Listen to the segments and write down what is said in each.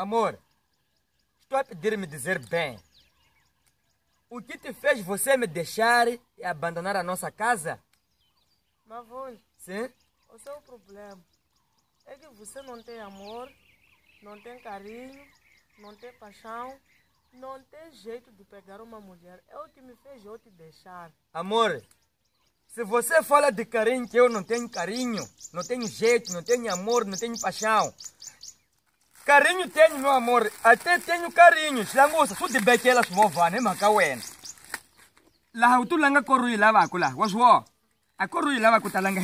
Amor, estou a pedir me dizer bem. O que te fez você me deixar e abandonar a nossa casa? Mavone. Sim? O seu problema é que você não tem amor, não tem carinho, não tem paixão, não tem jeito de pegar uma mulher. É o que me fez eu te deixar. Amor, se você fala de carinho que eu não tenho carinho, não tenho jeito, não tenho amor, não tenho paixão, Carinho tenho, meu amor. Até tenho carinho. Xlangusa, tu de bequela suvovana, é maca wena. Lá tu langa corrui lá vaco lá, waswo. A corrui lá vaco langa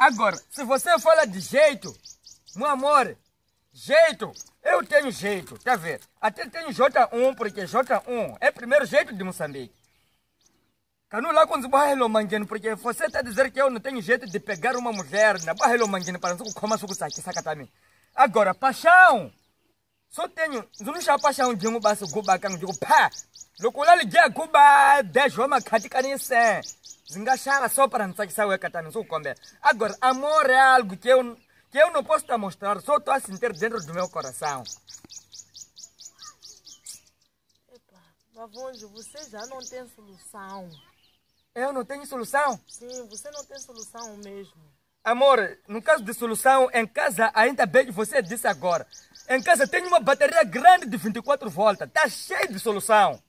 Agora, se você fala de jeito, meu amor, jeito, eu tenho jeito, tá vendo? Até tenho J1, porque J1 é o primeiro jeito de Moçambique. Canu lá quando barrelo mangueno, porque você está dizendo que eu não tenho jeito de pegar uma mulher na barrelo mangueno para não comer suco saque, saca também. Tá, né? Agora, paixão. Só tenho. Zulusha paixão de um baço guba que eu é digo pá. Lokulali dia deixa uma homens caticanense. Zingachara só para não sair sair catando sou combe. Agora, amor é algo que eu, que eu não posso te mostrar. Só estou a sentir dentro do meu coração. Epa, Mavonjo, você já não tem solução. Eu não tenho solução? Sim, você não tem solução mesmo. Amor, no caso de solução, em casa, ainda bem que você disse agora. Em casa tem uma bateria grande de 24 volts, tá cheio de solução.